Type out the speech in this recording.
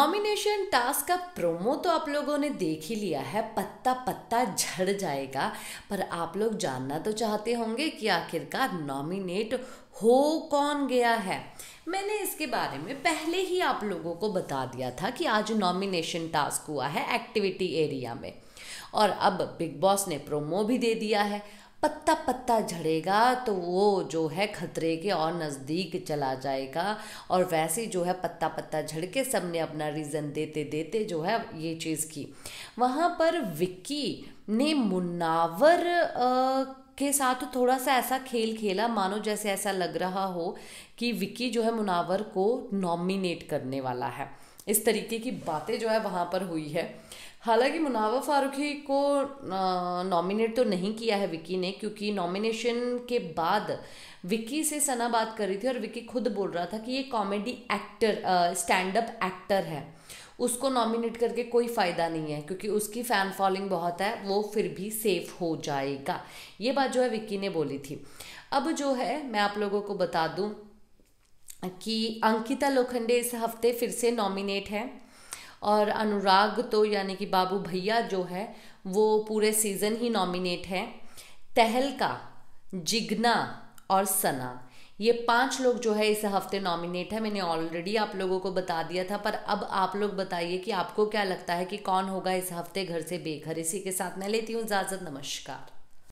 nomination task का promo तो आप लोगों ने देख ही लिया है पत्ता पत्ता झड़ जाएगा पर आप लोग जानना तो चाहते होंगे कि आखिरकार नॉमिनेट हो कौन गया है मैंने इसके बारे में पहले ही आप लोगों को बता दिया था कि आज नॉमिनेशन टास्क हुआ है एक्टिविटी एरिया में और अब बिग बॉस ने प्रोमो भी दे दिया है पत्ता पत्ता झड़ेगा तो वो जो है खतरे के और नज़दीक चला जाएगा और वैसे जो है पत्ता पत्ता झड़ के ने अपना रीज़न देते देते जो है ये चीज़ की वहाँ पर विक्की ने मुन्नावर आ, के साथ थोड़ा सा ऐसा खेल खेला मानो जैसे ऐसा लग रहा हो कि विक्की जो है मुनावर को नॉमिनेट करने वाला है इस तरीके की बातें जो है वहाँ पर हुई है हालांकि मुनावा फारूकी को नॉमिनेट तो नहीं किया है विक्की ने क्योंकि नॉमिनेशन के बाद विक्की से सना बात कर रही थी और विक्की खुद बोल रहा था कि ये comedy actor stand up actor है उसको नॉमिनेट करके कोई फ़ायदा नहीं है क्योंकि उसकी फ़ैन फॉलोइंग बहुत है वो फिर भी सेफ हो जाएगा ये बात जो है विक्की ने बोली थी अब जो है मैं आप लोगों को बता दूँ कि अंकिता लोखंडे इस हफ्ते फिर से नॉमिनेट है और अनुराग तो यानी कि बाबू भैया जो है वो पूरे सीज़न ही नॉमिनेट है तहलका जिग्ना और सना ये पांच लोग जो है इस हफ्ते नॉमिनेट है मैंने ऑलरेडी आप लोगों को बता दिया था पर अब आप लोग बताइए कि आपको क्या लगता है कि कौन होगा इस हफ्ते घर से बेघर इसी के साथ मैं लेती हूँ इजाज़त नमस्कार